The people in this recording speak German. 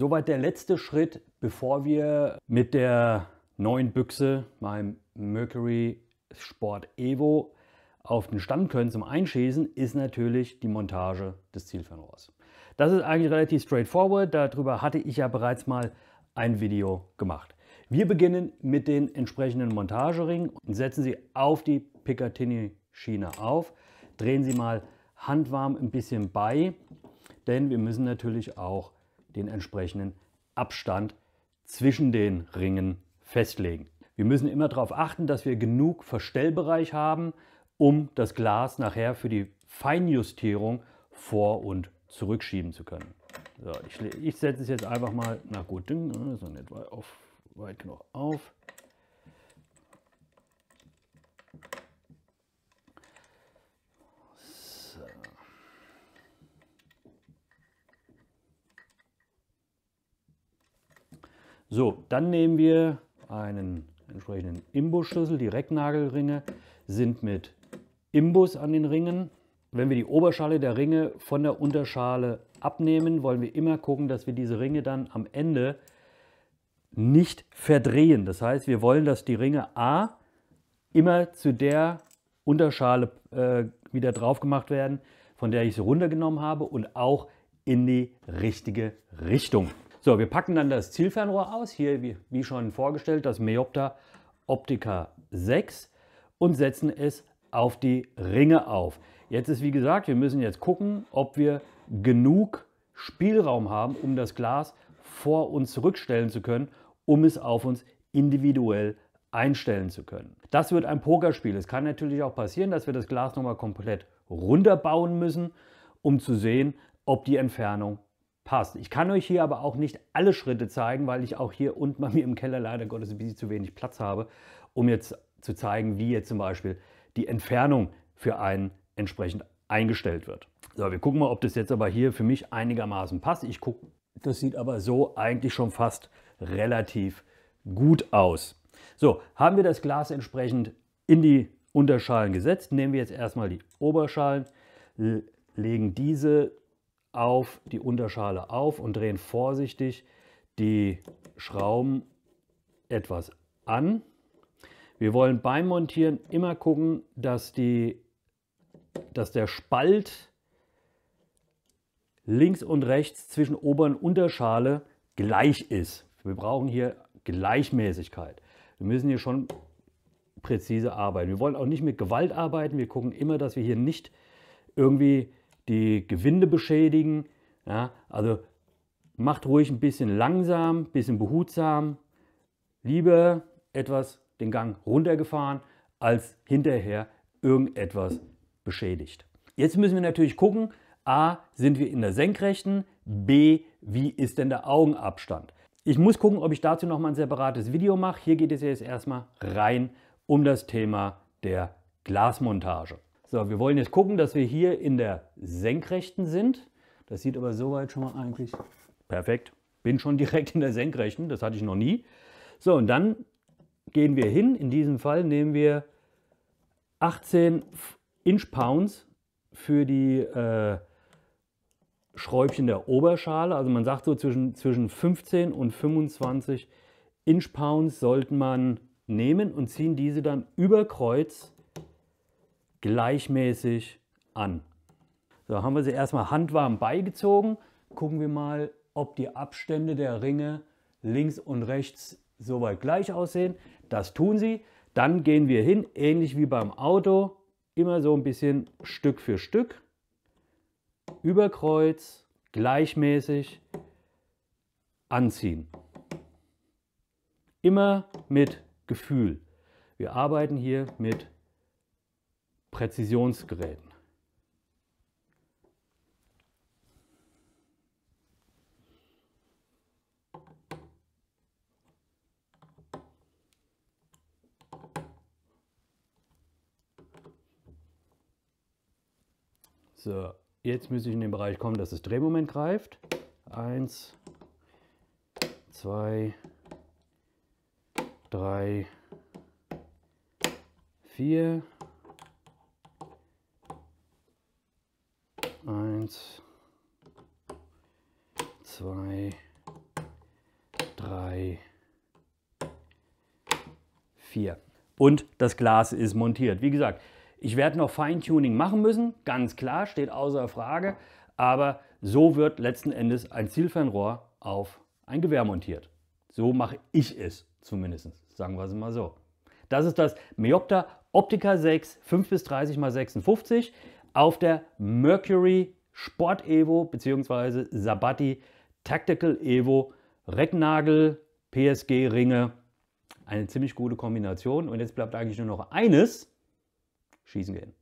Soweit der letzte Schritt, bevor wir mit der neuen Büchse, meinem Mercury Sport Evo, auf den Stand können zum Einschießen, ist natürlich die Montage des Zielfernrohrs. Das ist eigentlich relativ straightforward, darüber hatte ich ja bereits mal ein Video gemacht. Wir beginnen mit den entsprechenden Montageringen und setzen sie auf die Picatinny-Schiene auf, drehen sie mal handwarm ein bisschen bei, denn wir müssen natürlich auch den entsprechenden Abstand zwischen den Ringen festlegen. Wir müssen immer darauf achten, dass wir genug Verstellbereich haben, um das Glas nachher für die Feinjustierung vor- und zurückschieben zu können. So, ich, ich setze es jetzt einfach mal nach gut, äh, so nicht auf, weit genug auf. So, dann nehmen wir einen entsprechenden Imbusschlüssel. Die Recknagelringe sind mit Imbus an den Ringen. Wenn wir die Oberschale der Ringe von der Unterschale abnehmen, wollen wir immer gucken, dass wir diese Ringe dann am Ende nicht verdrehen. Das heißt, wir wollen, dass die Ringe A immer zu der Unterschale äh, wieder drauf gemacht werden, von der ich sie runtergenommen habe und auch in die richtige Richtung. So, wir packen dann das Zielfernrohr aus. Hier, wie, wie schon vorgestellt, das Meopta Optica 6 und setzen es auf die Ringe auf. Jetzt ist wie gesagt, wir müssen jetzt gucken, ob wir genug Spielraum haben, um das Glas vor uns zurückstellen zu können, um es auf uns individuell einstellen zu können. Das wird ein Pokerspiel. Es kann natürlich auch passieren, dass wir das Glas nochmal komplett runterbauen müssen, um zu sehen, ob die Entfernung passt. Ich kann euch hier aber auch nicht alle Schritte zeigen, weil ich auch hier unten bei mir im Keller leider Gottes ein bisschen zu wenig Platz habe, um jetzt zu zeigen, wie jetzt zum Beispiel die Entfernung für einen entsprechend eingestellt wird. So, wir gucken mal, ob das jetzt aber hier für mich einigermaßen passt. Ich gucke, das sieht aber so eigentlich schon fast relativ gut aus. So, haben wir das Glas entsprechend in die Unterschalen gesetzt, nehmen wir jetzt erstmal die Oberschalen, legen diese auf die Unterschale auf und drehen vorsichtig die Schrauben etwas an. Wir wollen beim Montieren immer gucken, dass, die, dass der Spalt links und rechts zwischen Ober- und Unterschale gleich ist. Wir brauchen hier Gleichmäßigkeit. Wir müssen hier schon präzise arbeiten. Wir wollen auch nicht mit Gewalt arbeiten. Wir gucken immer, dass wir hier nicht irgendwie die Gewinde beschädigen. Ja, also macht ruhig ein bisschen langsam, ein bisschen behutsam. Lieber etwas den Gang runtergefahren, als hinterher irgendetwas beschädigt. Jetzt müssen wir natürlich gucken, a, sind wir in der Senkrechten, b, wie ist denn der Augenabstand? Ich muss gucken, ob ich dazu noch mal ein separates Video mache. Hier geht es jetzt erstmal rein um das Thema der Glasmontage. So, wir wollen jetzt gucken, dass wir hier in der Senkrechten sind. Das sieht aber soweit schon mal eigentlich perfekt. Bin schon direkt in der Senkrechten, das hatte ich noch nie. So, und dann gehen wir hin. In diesem Fall nehmen wir 18 Inch-Pounds für die äh, Schräubchen der Oberschale. Also man sagt so, zwischen, zwischen 15 und 25 Inch-Pounds sollten man nehmen und ziehen diese dann überkreuz Kreuz gleichmäßig an. So, haben wir sie erstmal handwarm beigezogen. Gucken wir mal, ob die Abstände der Ringe links und rechts soweit gleich aussehen. Das tun sie. Dann gehen wir hin, ähnlich wie beim Auto, immer so ein bisschen Stück für Stück. Überkreuz, gleichmäßig anziehen. Immer mit Gefühl. Wir arbeiten hier mit Gefühl. Präzisionsgeräten. So, jetzt müsste ich in den Bereich kommen, dass das Drehmoment greift. Eins, zwei, drei, vier. Eins, zwei, drei, vier. Und das Glas ist montiert. Wie gesagt, ich werde noch Feintuning machen müssen, ganz klar, steht außer Frage. Aber so wird letzten Endes ein Zielfernrohr auf ein Gewehr montiert. So mache ich es zumindest, sagen wir es mal so. Das ist das Meopta Optica 6 5 bis 30 x 56 auf der Mercury Sport Evo bzw. Sabatti Tactical Evo Recknagel PSG Ringe. Eine ziemlich gute Kombination. Und jetzt bleibt eigentlich nur noch eines. Schießen gehen.